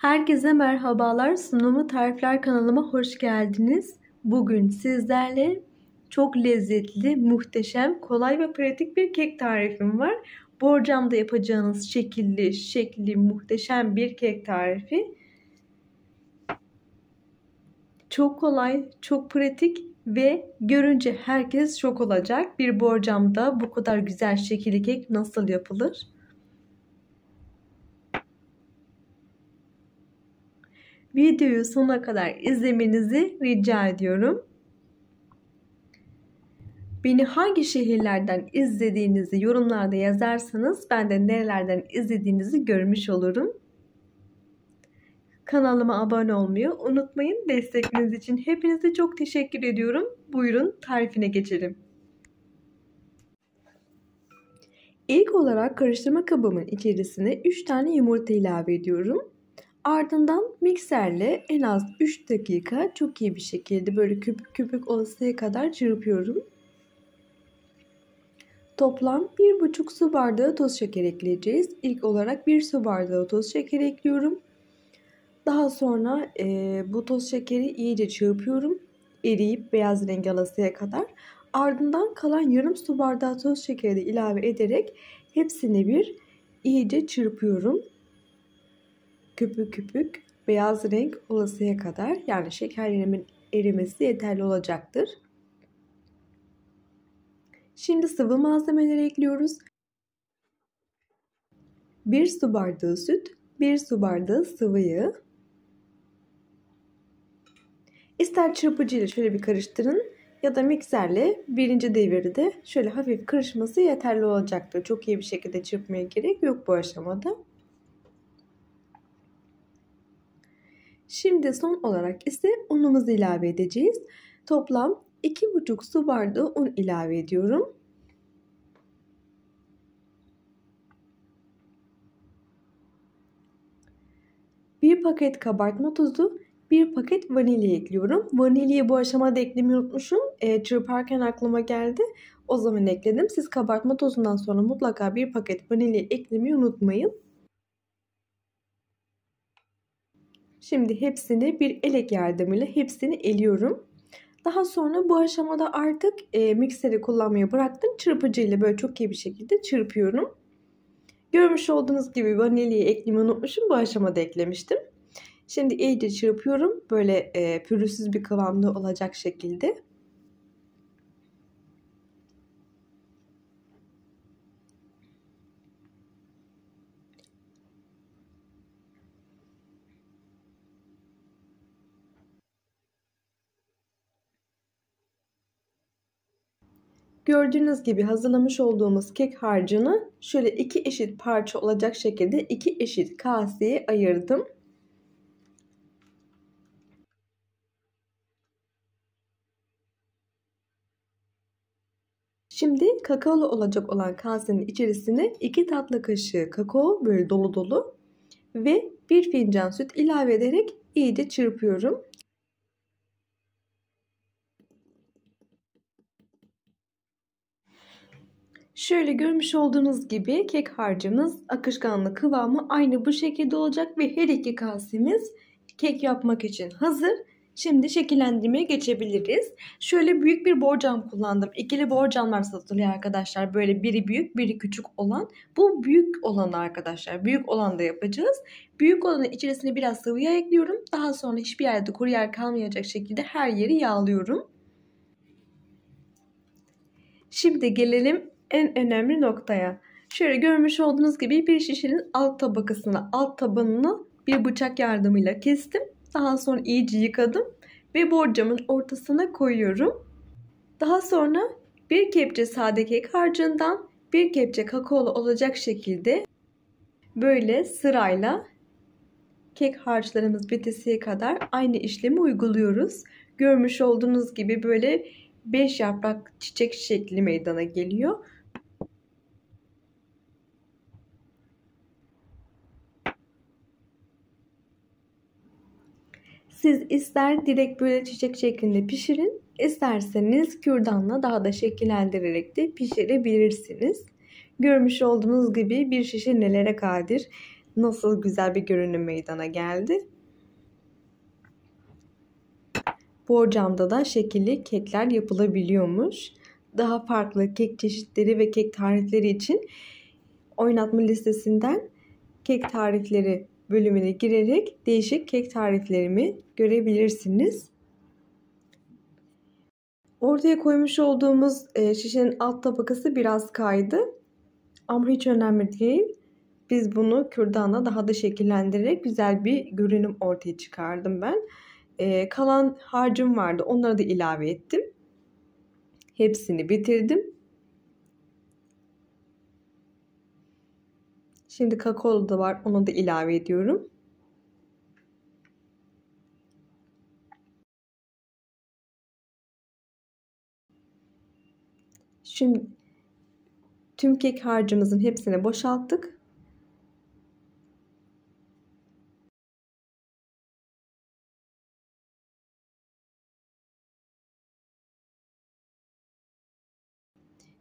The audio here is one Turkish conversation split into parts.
Herkese merhabalar. Sunumu Tarifler kanalıma hoş geldiniz. Bugün sizlerle çok lezzetli, muhteşem, kolay ve pratik bir kek tarifim var. Borcamda yapacağınız şekilli, şekli, muhteşem bir kek tarifi. Çok kolay, çok pratik ve görünce herkes şok olacak. Bir borcamda bu kadar güzel şekilli kek nasıl yapılır? Videoyu sona kadar izlemenizi rica ediyorum. Beni hangi şehirlerden izlediğinizi yorumlarda yazarsanız ben de nerelerden izlediğinizi görmüş olurum. Kanalıma abone olmayı unutmayın. Destekleriniz için hepinize çok teşekkür ediyorum. Buyurun tarifine geçelim. İlk olarak karıştırma kabımın içerisine 3 tane yumurta ilave ediyorum. Ardından mikserle en az 3 dakika çok iyi bir şekilde böyle köpük köpük olasıya kadar çırpıyorum. Toplam 1,5 su bardağı toz şeker ekleyeceğiz. İlk olarak 1 su bardağı toz şeker ekliyorum. Daha sonra e, bu toz şekeri iyice çırpıyorum. Eriyip beyaz renk alasıya kadar. Ardından kalan yarım su bardağı toz şekeri ilave ederek hepsini bir iyice çırpıyorum küpü küpük beyaz renk olasıya kadar yani şekerlerin erimesi yeterli olacaktır. Şimdi sıvı malzemeleri ekliyoruz. 1 su bardağı süt, 1 su bardağı sıvı yağ. İster çırpıcı ile şöyle bir karıştırın ya da mikserle birinci devirde şöyle hafif karışması yeterli olacaktır. Çok iyi bir şekilde çırpmaya gerek yok bu aşamada. Şimdi son olarak ise unumuzu ilave edeceğiz. Toplam 2,5 su bardağı un ilave ediyorum. Bir paket kabartma tozu, bir paket vanilya ekliyorum. Vanilyayı bu aşamada eklemeyi unutmuşum. E, çırparken aklıma geldi. O zaman ekledim. Siz kabartma tozundan sonra mutlaka bir paket vanilya eklemeyi unutmayın. Şimdi hepsini bir elek yardımıyla hepsini eliyorum. Daha sonra bu aşamada artık e, mikseri kullanmayı bıraktım. Çırpıcıyla böyle çok iyi bir şekilde çırpıyorum. Görmüş olduğunuz gibi vanilyayı eklemeyi unutmuşum. Bu aşamada eklemiştim. Şimdi iyice çırpıyorum. Böyle e, pürüzsüz bir kıvamda olacak şekilde. Gördüğünüz gibi hazırlamış olduğumuz kek harcını şöyle iki eşit parça olacak şekilde iki eşit kaseye ayırdım. Şimdi kakaolu olacak olan kasenin içerisine iki tatlı kaşığı kakao böyle dolu dolu ve bir fincan süt ilave ederek iyice çırpıyorum. Şöyle görmüş olduğunuz gibi kek harcımız akışkanlı kıvamı aynı bu şekilde olacak ve her iki kasemiz kek yapmak için hazır. Şimdi şekillendirmeye geçebiliriz. Şöyle büyük bir borcam kullandım. İkili borcam borcamlar satılıyor arkadaşlar. Böyle biri büyük biri küçük olan. Bu büyük olanı arkadaşlar. Büyük olan da yapacağız. Büyük olanın içerisine biraz sıvı yağ ekliyorum. Daha sonra hiçbir yerde kuru yer kalmayacak şekilde her yeri yağlıyorum. Şimdi gelelim en önemli noktaya. Şöyle görmüş olduğunuz gibi bir şişenin alt tabakasını, alt tabanını bir bıçak yardımıyla kestim. Daha sonra iyice yıkadım ve borcamın ortasına koyuyorum. Daha sonra bir kepçe sade kek harcından bir kepçe kakaolu olacak şekilde böyle sırayla kek harçlarımız bitesiye kadar aynı işlemi uyguluyoruz. Görmüş olduğunuz gibi böyle 5 yaprak çiçek şekli meydana geliyor. Siz ister direkt böyle çiçek şeklinde pişirin, isterseniz kürdanla daha da şekillendirerek de pişirebilirsiniz. Görmüş olduğunuz gibi bir şişe nelere kadir, nasıl güzel bir görünüm meydana geldi. Borcamda da şekilli kekler yapılabiliyormuş. Daha farklı kek çeşitleri ve kek tarifleri için oynatma listesinden kek tarifleri bölümüne girerek değişik kek tariflerimi görebilirsiniz. Ortaya koymuş olduğumuz e, şişenin alt tabakası biraz kaydı. Ama hiç önemli değil. Biz bunu kürdanla daha da şekillendirerek güzel bir görünüm ortaya çıkardım ben. Ee, kalan harcım vardı. Onları da ilave ettim. Hepsini bitirdim. Şimdi kakaolu da var. Onu da ilave ediyorum. Şimdi tüm kek harcımızın hepsini boşalttık.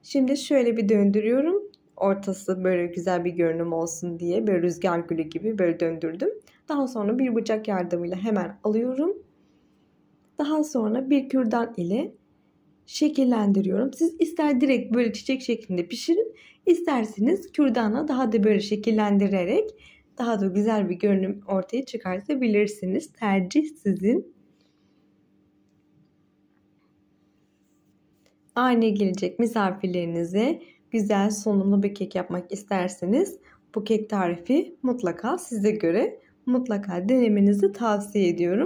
Şimdi şöyle bir döndürüyorum ortası böyle güzel bir görünüm olsun diye böyle rüzgar gülü gibi böyle döndürdüm. Daha sonra bir bıçak yardımıyla hemen alıyorum. Daha sonra bir kürdan ile şekillendiriyorum. Siz ister direkt böyle çiçek şeklinde pişirin, isterseniz kürdana daha da böyle şekillendirerek daha da güzel bir görünüm ortaya çıkartabilirsiniz. Tercih sizin. Aynı gelecek misafirlerinize güzel sunumlu bir kek yapmak isterseniz bu kek tarifi mutlaka size göre mutlaka denemenizi tavsiye ediyorum.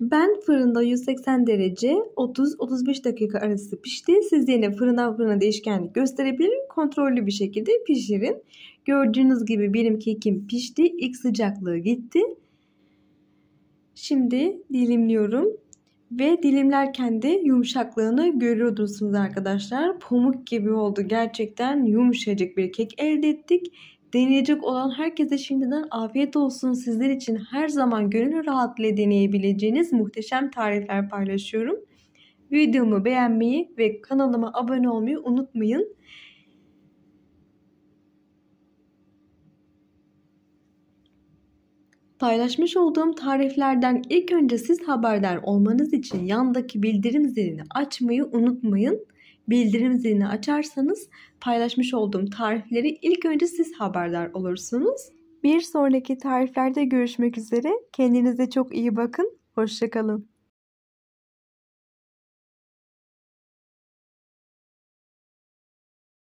Ben fırında 180 derece 30-35 dakika arası pişti. Siz yine fırına fırına değişkenlik gösterebilir. Kontrollü bir şekilde pişirin. Gördüğünüz gibi benim kekim pişti. İlk sıcaklığı gitti. Şimdi dilimliyorum. Ve dilimlerken de yumuşaklığını görüyordunuz arkadaşlar. Pamuk gibi oldu. Gerçekten yumuşacık bir kek elde ettik. Deneyecek olan herkese şimdiden afiyet olsun. Sizler için her zaman gönül rahatlığı deneyebileceğiniz muhteşem tarifler paylaşıyorum. Videomu beğenmeyi ve kanalıma abone olmayı unutmayın. Paylaşmış olduğum tariflerden ilk önce siz haberdar olmanız için yandaki bildirim zilini açmayı unutmayın. Bildirim zilini açarsanız paylaşmış olduğum tarifleri ilk önce siz haberdar olursunuz. Bir sonraki tariflerde görüşmek üzere. Kendinize çok iyi bakın. Hoşçakalın.